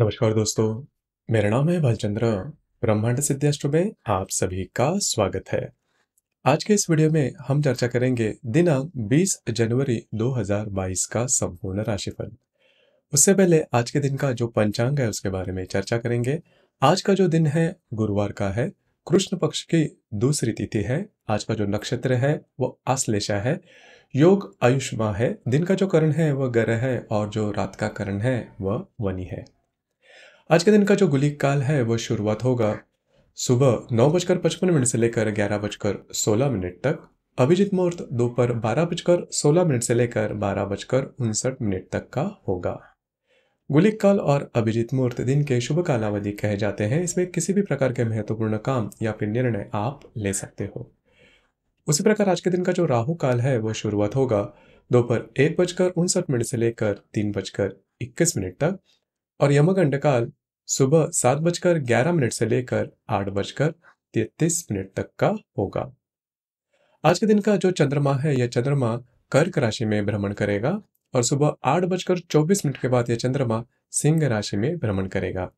नमस्कार दोस्तों मेरा नाम है भालचंद्र ब्रह्मांड सिद्धास्ट्र में आप सभी का स्वागत है आज के इस वीडियो में हम चर्चा करेंगे दिनांक 20 जनवरी 2022 का संपूर्ण राशिफल उससे पहले आज के दिन का जो पंचांग है उसके बारे में चर्चा करेंगे आज का जो दिन है गुरुवार का है कृष्ण पक्ष की दूसरी तिथि है आज का जो नक्षत्र है वो आश्लेषा है योग आयुष्मा है दिन का जो करण है वह ग्रह है और जो रात का करण है वह वनी है आज के दिन का जो गुली काल है वह शुरुआत होगा सुबह नौ बजकर पचपन मिनट से लेकर ग्यारह बजकर सोलह मिनट तक अभिजित मुहूर्त दोपहर बारह बजकर सोलह मिनट से लेकर बारह बजकर उनसठ मिनट तक का होगा गुलिक काल और अभिजीत मुहूर्त दिन के शुभ कालावधि कहे जाते हैं इसमें किसी भी प्रकार के महत्वपूर्ण काम या फिर निर्णय आप ले सकते हो उसी प्रकार आज के दिन का जो राहु काल है वह शुरुआत होगा दोपहर एक बजकर उनसठ मिनट से लेकर तीन बजकर इक्कीस मिनट तक और यमगंड काल सुबह सात बजकर ग्यारह मिनट से लेकर आठ बजकर तैतीस मिनट तक का होगा आज के दिन का जो चंद्रमा है यह चंद्रमा कर्क राशि में भ्रमण करेगा और सुबह आठ बजकर चौबीस मिनट के बाद यह चंद्रमा सिंह राशि में भ्रमण करेगा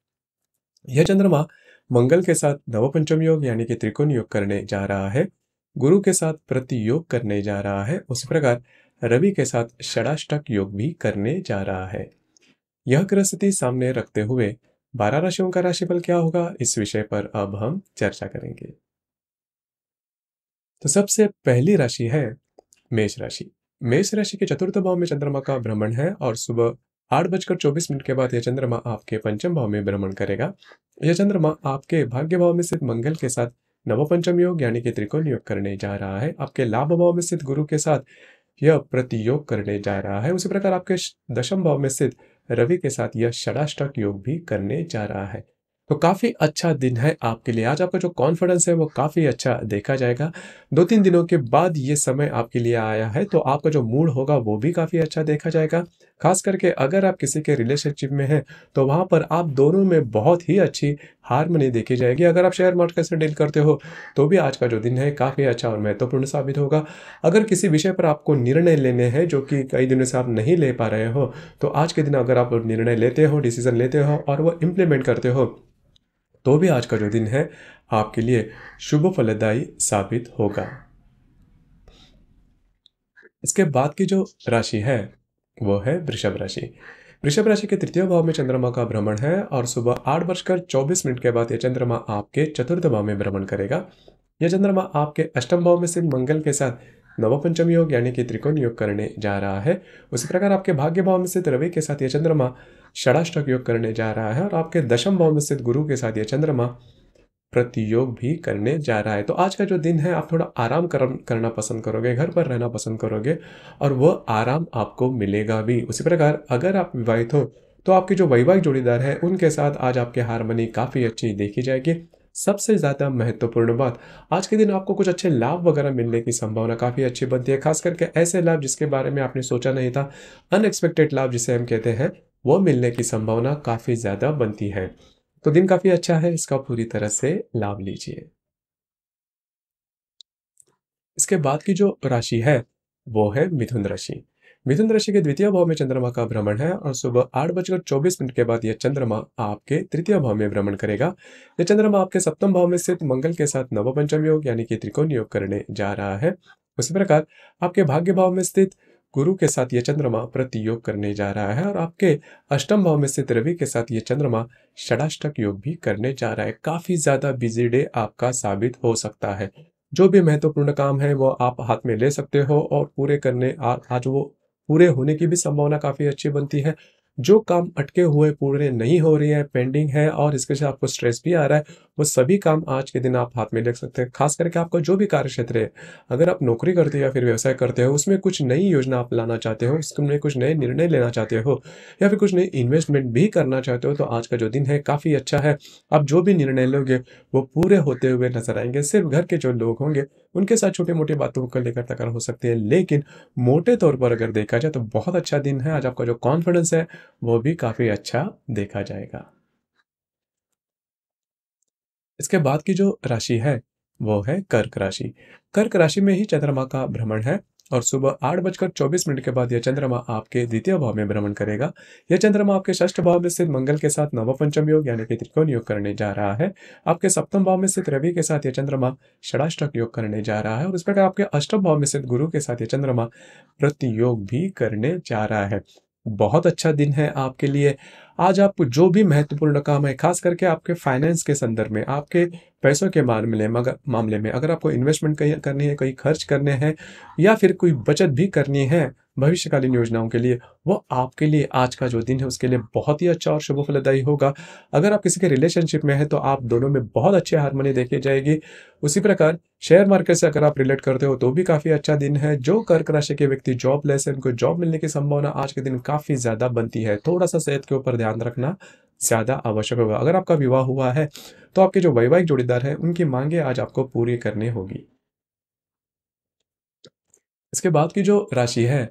यह चंद्रमा मंगल के साथ नवपंचम योग यानी कि त्रिकोण योग करने जा रहा है गुरु के साथ प्रति योग करने जा रहा है उसी प्रकार रवि के साथ षडाष्टक योग भी करने जा रहा है यह ग्रह स्थिति सामने रखते हुए बारह राशियों का राशिफल क्या होगा इस विषय पर अब हम चर्चा करेंगे तो सबसे पहली राशि है मेष राशि मेष राशि के चतुर्थ भाव में चंद्रमा का भ्रमण है और सुबह आठ बजकर चौबीस मिनट के बाद यह चंद्रमा आपके पंचम भाव में भ्रमण करेगा यह चंद्रमा आपके भाग्य भाव में स्थित मंगल के साथ नवपंचम योग यानी कि त्रिकोण योग करने जा रहा है आपके लाभ भाव में स्थित गुरु के साथ यह प्रतियोग करने जा रहा है उसी प्रकार आपके दशम भाव में स्थित रवि के साथ यह षडाष्टक योग भी करने जा रहा है तो काफ़ी अच्छा दिन है आपके लिए आज आपका जो कॉन्फिडेंस है वो काफ़ी अच्छा देखा जाएगा दो तीन दिनों के बाद ये समय आपके लिए आया है तो आपका जो मूड होगा वो भी काफ़ी अच्छा देखा जाएगा खास करके अगर आप किसी के रिलेशनशिप में हैं तो वहाँ पर आप दोनों में बहुत ही अच्छी हारमोनी देखी जाएगी अगर आप शेयर मार्केट से डील करते हो तो भी आज का जो दिन है काफ़ी अच्छा और महत्वपूर्ण तो साबित होगा अगर किसी विषय पर आपको निर्णय लेने हैं जो कि कई दिनों से आप नहीं ले पा रहे हो तो आज के दिन अगर आप निर्णय लेते हो डिसीजन लेते हो और वह इम्प्लीमेंट करते हो तो भी आज का जो दिन है आपके लिए शुभ फलदायी साबित होगा इसके बाद की जो राशि है वो है वृषभ राशि वृषभ राशि के तृतीय भाव में चंद्रमा का भ्रमण है और सुबह आठ बजकर चौबीस मिनट के बाद यह चंद्रमा आपके चतुर्थ भाव में भ्रमण करेगा यह चंद्रमा आपके अष्टम भाव में स्थित मंगल के साथ नवपंचम योग यानी कि त्रिकोण योग करने जा रहा है उसी प्रकार आपके भाग्य भाव में स्थित रवि के साथ यह चंद्रमा षडाष्टक योग करने जा रहा है और आपके दशम भाव में स्थित गुरु के साथ यह चंद्रमा प्रतियोग भी करने जा रहा है तो आज का जो दिन है आप थोड़ा आराम कर, करना पसंद करोगे घर पर रहना पसंद करोगे और वह आराम आपको मिलेगा भी उसी प्रकार अगर आप विवाहित हो तो आपके जो वैवाहिक जोड़ीदार हैं उनके साथ आज आपकी हारमोनी काफ़ी अच्छी देखी जाएगी सबसे ज़्यादा महत्वपूर्ण बात आज के दिन आपको कुछ अच्छे लाभ वगैरह मिलने की संभावना काफ़ी अच्छी बनती है खास करके ऐसे लाभ जिसके बारे में आपने सोचा नहीं था अनएक्सपेक्टेड लाभ जिसे हम कहते हैं वो मिलने की संभावना काफ़ी ज़्यादा बनती है तो दिन काफी अच्छा है इसका पूरी तरह से लाभ लीजिए इसके बाद की जो राशि है वो है मिथुन राशि मिथुन राशि के द्वितीय भाव में चंद्रमा का भ्रमण है और सुबह आठ बजकर चौबीस मिनट के बाद यह चंद्रमा आपके तृतीय भाव में भ्रमण करेगा यह चंद्रमा आपके सप्तम भाव में स्थित मंगल के साथ नवपंचम योग यानी कि त्रिकोण योग करने जा रहा है उसी प्रकार आपके भाग्य भाव में स्थित गुरु के साथ ये चंद्रमा प्रतियोग करने जा रहा है और आपके अष्टम भाव में स्थित रवि के साथ ये चंद्रमा षडाष्टक योग भी करने जा रहा है काफी ज्यादा बिजी डे आपका साबित हो सकता है जो भी महत्वपूर्ण काम है वो आप हाथ में ले सकते हो और पूरे करने आ, आज वो पूरे होने की भी संभावना काफी अच्छी बनती है जो काम अटके हुए पूरे नहीं हो रही है पेंडिंग है और इसके से आपको स्ट्रेस भी आ रहा है वो सभी काम आज के दिन आप हाथ में ले सकते हैं खास करके आपका जो भी कार्य क्षेत्र है अगर आप नौकरी करते हो या फिर व्यवसाय करते हो उसमें कुछ नई योजना आप लाना चाहते हो उसमें कुछ नए निर्णय लेना चाहते हो या फिर कुछ नई इन्वेस्टमेंट भी करना चाहते हो तो आज का जो दिन है काफ़ी अच्छा है आप जो भी निर्णय लोगे वो पूरे होते हुए नजर आएंगे सिर्फ घर के जो लोग होंगे उनके साथ छोटे मोटे बातों को लेकर तकर हो सकती है लेकिन मोटे तौर पर अगर देखा जाए तो बहुत अच्छा दिन है आज आपका जो कॉन्फिडेंस है वो भी काफ़ी अच्छा देखा जाएगा इसके बाद की जो राशि है वो है कर्क राशि कर्क राशि में ही चंद्रमा का भ्रमण है और सुबह आठ बजकर चौबीस मिनट के बाद यह चंद्रमा आपके द्वितीय भाव में भ्रमण करेगा यह चंद्रमा आपके षष्ठ भाव में स्थित मंगल के साथ नवपंचम योग यानी कि त्रिकोण योग करने जा रहा है आपके सप्तम भाव में स्थित रवि के साथ यह चंद्रमा षडाष्टक योग करने जा रहा है और इस प्रकार आपके अष्टम भाव में स्थित गुरु के साथ यह चंद्रमा प्रतियोग भी करने जा रहा है बहुत अच्छा दिन है आपके लिए आज आप जो भी महत्वपूर्ण काम है खास करके आपके फाइनेंस के संदर्भ में आपके पैसों के मामले मामले में अगर आपको इन्वेस्टमेंट कहीं करनी है कहीं खर्च करने हैं या फिर कोई बचत भी करनी है भविष्यकालीन योजनाओं के लिए वो आपके लिए आज का जो दिन है उसके लिए बहुत ही अच्छा और शुभ फलदायी होगा अगर आप किसी के रिलेशनशिप में है तो आप दोनों में बहुत अच्छी हारमोनी देखी जाएगी उसी प्रकार शेयर मार्केट से अगर आप रिलेट करते हो तो भी काफ़ी अच्छा दिन है जो कर्क राशि के व्यक्ति जॉब लेस है उनको जॉब मिलने की संभावना आज के दिन काफ़ी ज़्यादा बनती है थोड़ा सा सेहत के ऊपर ध्यान रखना ज़्यादा आवश्यक होगा अगर आपका विवाह हुआ है तो आपके जो वैवाहिक जोड़ीदार है उनकी मांगे आज आपको पूरी करनी होगी इसके बाद की जो राशि है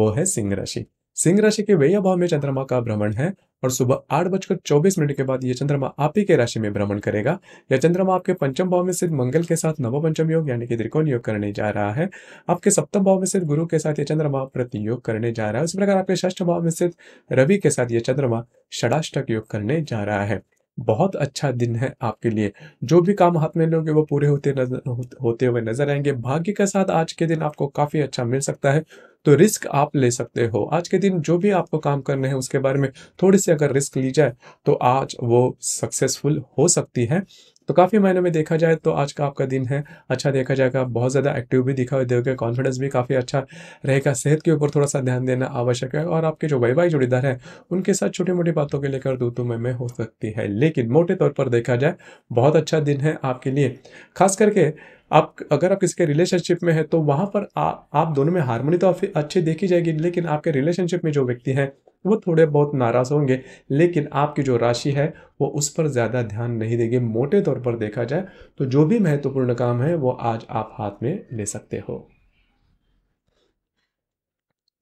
वो है सिंह राशि सिंह राशि के व्यय भाव में चंद्रमा का भ्रमण है और सुबह आठ बजकर चौबीस मिनट के बाद यह चंद्रमा आप ही के राशि में भ्रमण करेगा यह चंद्रमा आपके पंचम भाव में स्थित मंगल के साथ नवपंचम योग यानी कि त्रिकोण योग करने जा रहा है आपके सप्तम भाव में स्थित गुरु के साथ यह चंद्रमा प्रति योग करने जा रहा है उस प्रकार आपके षष्ठ भाव में स्थित रवि के साथ यह चंद्रमा षडाष्टक योग करने जा रहा है बहुत अच्छा दिन है आपके लिए जो भी काम हाथ में लोगे वो पूरे होते नजर होते हुए नजर आएंगे भाग्य के साथ आज के दिन आपको काफ़ी अच्छा मिल सकता है तो रिस्क आप ले सकते हो आज के दिन जो भी आपको काम करने हैं उसके बारे में थोड़ी सी अगर रिस्क ली जाए तो आज वो सक्सेसफुल हो सकती है तो काफ़ी मायने में देखा जाए तो आज का आपका दिन है अच्छा देखा जाएगा बहुत ज़्यादा एक्टिव भी दिखा हुआ दोगे कॉन्फिडेंस भी काफ़ी अच्छा रहेगा सेहत के ऊपर थोड़ा सा ध्यान देना आवश्यक है और आपके जो वैवाहिक जोड़ीदार हैं उनके साथ छोटी मोटी बातों के लेकर दो तुम्हें में हो सकती है लेकिन मोटे तौर पर देखा जाए बहुत अच्छा दिन है आपके लिए खास करके आप अगर आप किसी के रिलेशनशिप में है तो वहां पर आ, आप दोनों में हारमोनी तो अच्छी देखी जाएगी लेकिन आपके रिलेशनशिप में जो व्यक्ति हैं वो थोड़े बहुत नाराज़ होंगे लेकिन आपकी जो राशि है वो उस पर ज़्यादा ध्यान नहीं देगी मोटे तौर पर देखा जाए तो जो भी महत्वपूर्ण काम है वो आज आप हाथ में ले सकते हो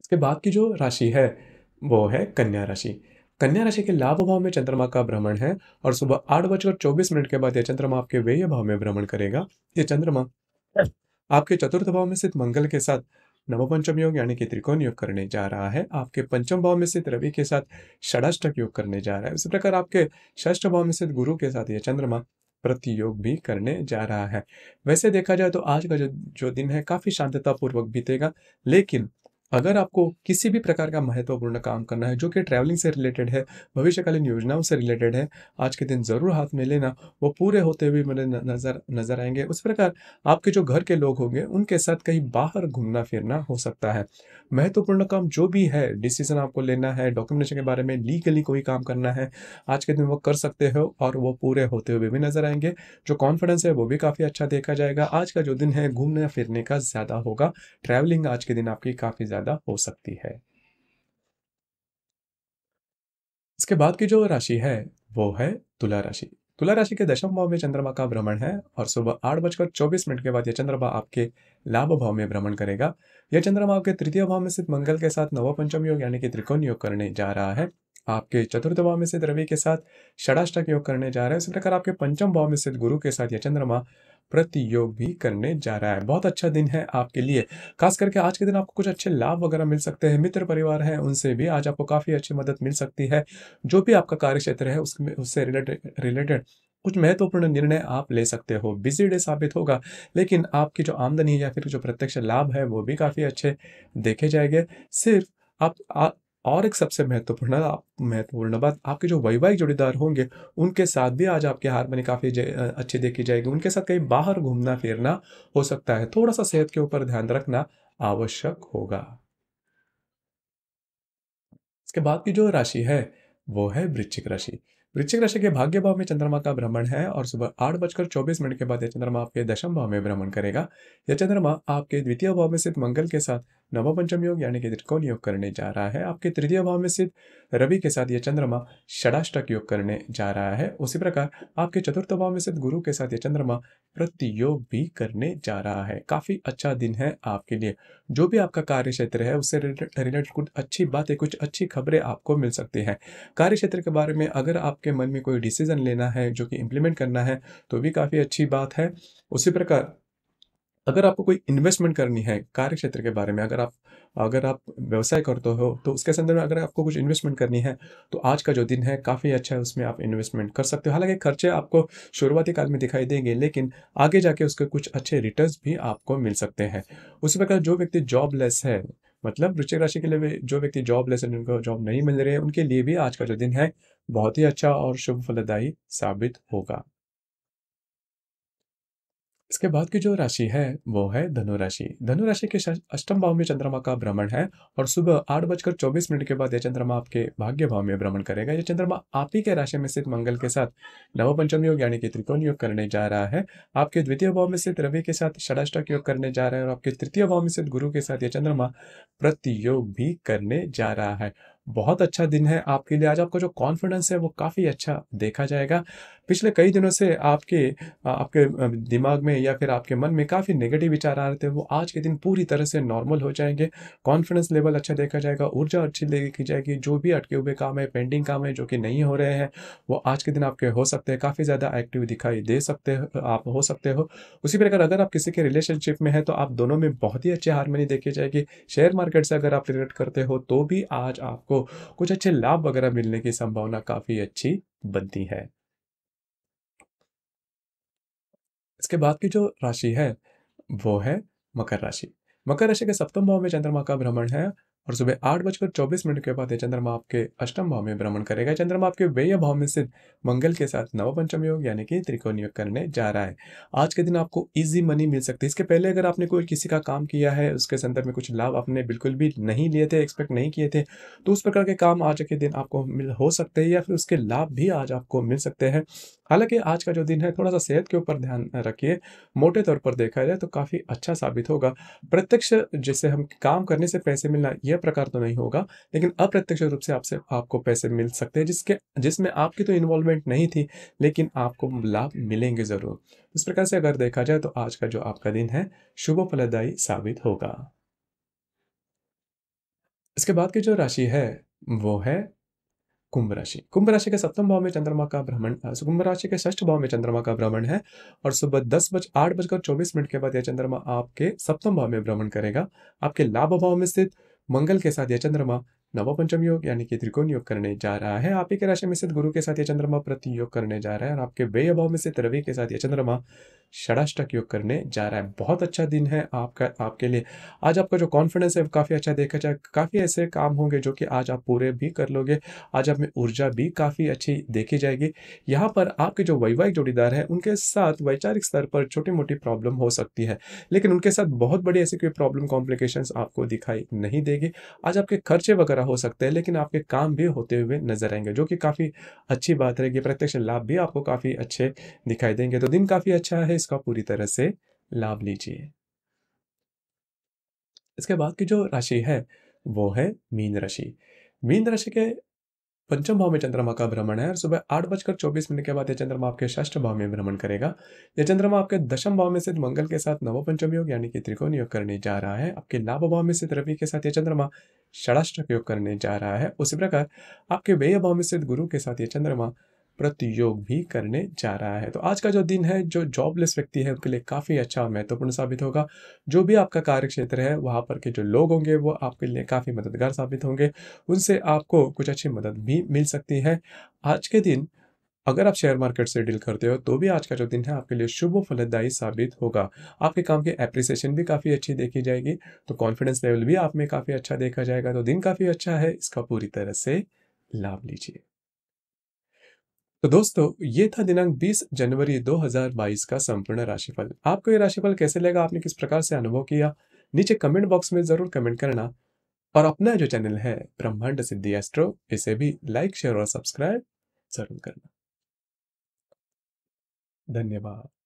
इसके बाद की जो राशि है वो है कन्या राशि कन्या राशि के लाभ भाव में चंद्रमा का भ्रमण है और सुबह आठ बजकर चौबीस मिनट के बाद यह चंद्रमा आपके व्यय भाव में भ्रमण करेगा ये चंद्रमा आपके चतुर्थ भाव में स्थित मंगल के साथ नवपंचम योग यानी कि त्रिकोण योग करने जा रहा है आपके पंचम भाव में स्थित रवि के साथ षडाष्टक योग करने जा रहा है उसी प्रकार आपके षष्ठ भाव में स्थित गुरु के साथ यह चंद्रमा प्रतियोग भी करने जा रहा है वैसे देखा जाए तो आज का जो जो दिन है काफ़ी शांततापूर्वक बीतेगा लेकिन अगर आपको किसी भी प्रकार का महत्वपूर्ण काम करना है जो कि ट्रैवलिंग से रिलेटेड है भविष्यकालीन योजनाओं से रिलेटेड है आज के दिन ज़रूर हाथ में लेना वो पूरे होते हुए मेरे नज़र नज़र आएंगे उस प्रकार आपके जो घर के लोग होंगे उनके साथ कहीं बाहर घूमना फिरना हो सकता है महत्वपूर्ण काम जो भी है डिसीजन आपको लेना है डॉक्यूमेंटेशन के बारे में लीगली कोई काम करना है आज के दिन वो कर सकते हो और वो पूरे होते हुए भी नज़र आएंगे जो कॉन्फिडेंस है वो भी काफ़ी अच्छा देखा जाएगा आज का जो दिन है घूमने फिरने का ज़्यादा होगा ट्रैवलिंग आज के दिन आपकी काफ़ी ज़्यादा पैदा हो सकती है इसके बाद की जो राशि है वो है तुला राशि तुला राशि के दशम भाव में चंद्रमा का भ्रमण है और सुबह आठ बजकर चौबीस मिनट के बाद यह चंद्रमा आपके लाभ भाव में भ्रमण करेगा यह चंद्रमा आपके तृतीय भाव में स्थित मंगल के साथ नव पंचम योग यानी कि त्रिकोण योग करने जा रहा है आपके चतुर्थ भाव में स्थित रवि के साथ षडाष्टक योग करने जा रहा है इसी प्रकार आपके पंचम भाव में स्थित गुरु के साथ यह चंद्रमा प्रतियोग भी करने जा रहा है बहुत अच्छा दिन है आपके लिए खास करके आज के दिन आपको कुछ अच्छे लाभ वगैरह मिल सकते हैं मित्र परिवार है उनसे भी आज आपको काफ़ी अच्छी मदद मिल सकती है जो भी आपका कार्य क्षेत्र है उसमें उससे रिलेटेड रिलेटेड कुछ महत्वपूर्ण निर्णय आप ले सकते हो बिजी डे साबित होगा लेकिन आपकी जो आमदनी या फिर जो प्रत्यक्ष लाभ है वो भी काफ़ी अच्छे देखे जाएंगे सिर्फ आप और एक सबसे महत्वपूर्ण महत्वपूर्ण बात आपके जो वैवाहिक जोड़ीदार होंगे उनके साथ भी आज आपकी हारमनी काफ़ी अच्छी देखी जाएगी उनके साथ कहीं बाहर घूमना फिरना हो सकता है थोड़ा सा सेहत के ऊपर ध्यान रखना आवश्यक होगा इसके बाद की जो राशि है वो है वृश्चिक राशि वृश्चिक राशि के भाग्य भाव में चंद्रमा का भ्रमण है और सुबह आठ बजकर चौबीस मिनट के बाद यह चंद्रमा आपके दशम भाव में भ्रमण करेगा यह चंद्रमा आपके द्वितीय भाव में स्थित मंगल के साथ नवपंचम योग यानी कि त्रिकोण योग करने जा रहा है आपके तृतीय भाव में स्थित रवि के साथ ये चंद्रमा षडाष्टक योग करने जा रहा है उसी प्रकार आपके चतुर्थ भाव में स्थित गुरु के साथ ये चंद्रमा प्रतियोग भी करने जा रहा है काफ़ी अच्छा दिन है आपके लिए जो भी आपका कार्य क्षेत्र है उससे रिलेटेड कुछ अच्छी बातें कुछ अच्छी खबरें आपको मिल सकती हैं कार्य क्षेत्र के बारे में अगर आपके मन में कोई डिसीजन लेना है जो कि इम्प्लीमेंट करना है तो भी काफ़ी अच्छी बात है उसी प्रकार अगर आपको कोई इन्वेस्टमेंट करनी है कार्य क्षेत्र के बारे में अगर आप अगर आप व्यवसाय करते हो तो उसके संदर्भ में अगर आपको कुछ इन्वेस्टमेंट करनी है तो आज का जो दिन है काफ़ी अच्छा है उसमें आप इन्वेस्टमेंट कर सकते हो हालांकि खर्चे आपको शुरुआती काल में दिखाई देंगे लेकिन आगे जाके उसके कुछ अच्छे रिटर्न भी आपको मिल सकते हैं उसी प्रकार जो व्यक्ति जॉबलेस है मतलब वृश्चिक राशि के लिए जो व्यक्ति जॉब है जिनको जॉब नहीं मिल रही है उनके लिए भी आज का जो दिन है बहुत ही अच्छा और शुभ फलदायी साबित होगा इसके बाद की जो राशि है वो है धनुराशि धनुराशि के अष्टम भाव में चंद्रमा का भ्रमण है और सुबह आठ बजकर चौबीस मिनट के बाद यह चंद्रमा आपके भाग्य भाव में भ्रमण करेगा यह चंद्रमा आप ही के राशि में स्थित मंगल के साथ नवपंचम योग यानी कि त्रिकोण योग करने जा रहा है आपके द्वितीय भाव में स्थित रवि के साथ षडाष्टक योग करने जा रहा है और आपके तृतीय भाव में स्थित गुरु के साथ यह चंद्रमा प्रतियोग भी करने जा रहा है बहुत अच्छा दिन है आपके लिए आज आपका जो कॉन्फिडेंस है वो काफ़ी अच्छा देखा जाएगा पिछले कई दिनों से आपके आपके दिमाग में या फिर आपके मन में काफ़ी नेगेटिव विचार आ रहे थे वो आज के दिन पूरी तरह से नॉर्मल हो जाएंगे कॉन्फिडेंस लेवल अच्छा देखा जाएगा ऊर्जा अच्छी देखी जाएगी जो भी अटके हुए काम है पेंडिंग काम है जो कि नहीं हो रहे हैं वो आज के दिन आपके हो सकते हैं काफ़ी ज़्यादा एक्टिव दिखाई दे सकते हो आप हो सकते हो उसी प्रकार अगर आप किसी के रिलेशनशिप में हैं तो आप दोनों में बहुत ही अच्छी हारमोनी देखी जाएगी शेयर मार्केट से अगर आप रिलेट करते हो तो भी आज आपको आपको कुछ अच्छे लाभ वगैरह मिलने की संभावना काफ़ी अच्छी बनती है इसके बाद की जो राशि है वो है मकर राशि मकर राशि के सप्तम भाव में चंद्रमा का भ्रमण है और सुबह आठ बजकर चौबीस मिनट के बाद चंद्रमा आपके अष्टम भाव में भ्रमण करेगा चंद्रमा आपके व्यय भाव में स्थित मंगल के साथ नवपंचम योग यानी कि त्रिकोण योग करने जा रहा है आज के दिन आपको ईजी मनी मिल सकती है इसके पहले अगर आपने कोई किसी का काम किया है उसके संदर्भ में कुछ लाभ आपने बिल्कुल भी नहीं लिए थे एक्सपेक्ट नहीं किए थे तो उस प्रकार के काम आज के दिन आपको मिल हो सकते हैं या फिर उसके लाभ भी आज आपको मिल सकते हैं हालांकि आज का जो दिन है थोड़ा सा सेहत के ऊपर ध्यान रखिए मोटे तौर पर देखा जाए तो काफ़ी अच्छा साबित होगा प्रत्यक्ष जिससे हम काम करने से पैसे मिलना यह प्रकार तो नहीं होगा लेकिन अप्रत्यक्ष रूप से आपसे आपको पैसे मिल सकते हैं जिसके जिसमें आपकी तो इन्वॉल्वमेंट नहीं थी लेकिन आपको लाभ मिलेंगे ज़रूर इस प्रकार से अगर देखा जाए तो आज का जो आपका दिन है शुभ फलदायी साबित होगा इसके बाद की जो राशि है वो है कुंभ राशि कुंभ राशि के सप्तम भाव में चंद्रमा का भ्रमण कुंभ राशि के ष्ठ भाव में चंद्रमा का भ्रमण है और सुबह दस बज आठ बजकर चौबीस मिनट के बाद यह चंद्रमा आपके सप्तम भाव में भ्रमण करेगा आपके लाभ भाव में स्थित मंगल के साथ यह चंद्रमा नवपंचम योग यानी कि त्रिकोण योग करने जा रहा है आप ही के राशि में स्थित गुरु के साथ यह चंद्रमा प्रति योग करने जा रहा है और आपके व्यय भाव में स्थित रवि के साथ यह चंद्रमा षडाष्टक योग करने जा रहा है बहुत अच्छा दिन है आपका आपके लिए आज आपका जो कॉन्फिडेंस है काफ़ी अच्छा देखा जाए काफ़ी ऐसे काम होंगे जो कि आज आप पूरे भी कर लोगे आज आप में ऊर्जा भी काफ़ी अच्छी देखी जाएगी यहाँ पर आपके जो वैवाहिक जोड़ीदार हैं उनके साथ वैचारिक स्तर पर छोटी मोटी प्रॉब्लम हो सकती है लेकिन उनके साथ बहुत बड़ी ऐसी कोई प्रॉब्लम कॉम्प्लिकेशन आपको दिखाई नहीं देगी आज आपके खर्चे वगैरह हो सकते हैं लेकिन आपके काम भी होते हुए नजर आएंगे जो कि काफ़ी अच्छी बात रहेगी प्रत्यक्ष लाभ भी आपको काफ़ी अच्छे दिखाई देंगे तो दिन काफ़ी अच्छा है इसका पूरी तरह से लाभ लीजिए इसके बाद की जो राशि है वो है मीन राशि मीन राशि के पंचम भाव में चंद्रमा का भ्रमण है और सुबह आठ बजकर चौबीस मिनट के बाद यह चंद्रमा आपके षष्ठ भाव में भ्रमण करेगा यह चंद्रमा आपके दशम भाव में स्थित मंगल के साथ नवपंचम योग यानी कि त्रिकोण योग करने जा रहा है आपके लाभ भाव में स्थित रवि के साथ यह चंद्रमा षडाष्टक योग करने जा रहा है उसी प्रकार आपके व्यय भाव में स्थित गुरु के साथ यह चंद्रमा प्रतियोग भी करने जा रहा है तो आज का जो दिन है जो जॉबलेस व्यक्ति है उनके लिए काफ़ी अच्छा और महत्वपूर्ण साबित होगा जो भी आपका कार्य क्षेत्र है वहाँ पर के जो लोग होंगे वो आपके लिए काफ़ी मददगार साबित होंगे उनसे आपको कुछ अच्छी मदद भी मिल सकती है आज के दिन अगर आप शेयर मार्केट से डील करते हो तो भी आज का जो दिन है आपके लिए शुभ फलदायी साबित होगा आपके काम की एप्रिसिएशन भी काफ़ी अच्छी देखी जाएगी तो कॉन्फिडेंस लेवल भी आप में काफ़ी अच्छा देखा जाएगा तो दिन काफ़ी अच्छा है इसका पूरी तरह से लाभ लीजिए तो दोस्तों ये था दिनांक 20 जनवरी 2022 का संपूर्ण राशिफल आपको ये राशिफल कैसे लगा आपने किस प्रकार से अनुभव किया नीचे कमेंट बॉक्स में जरूर कमेंट करना और अपना जो चैनल है ब्रह्मांड सिद्धि एस्ट्रो इसे भी लाइक शेयर और सब्सक्राइब जरूर करना धन्यवाद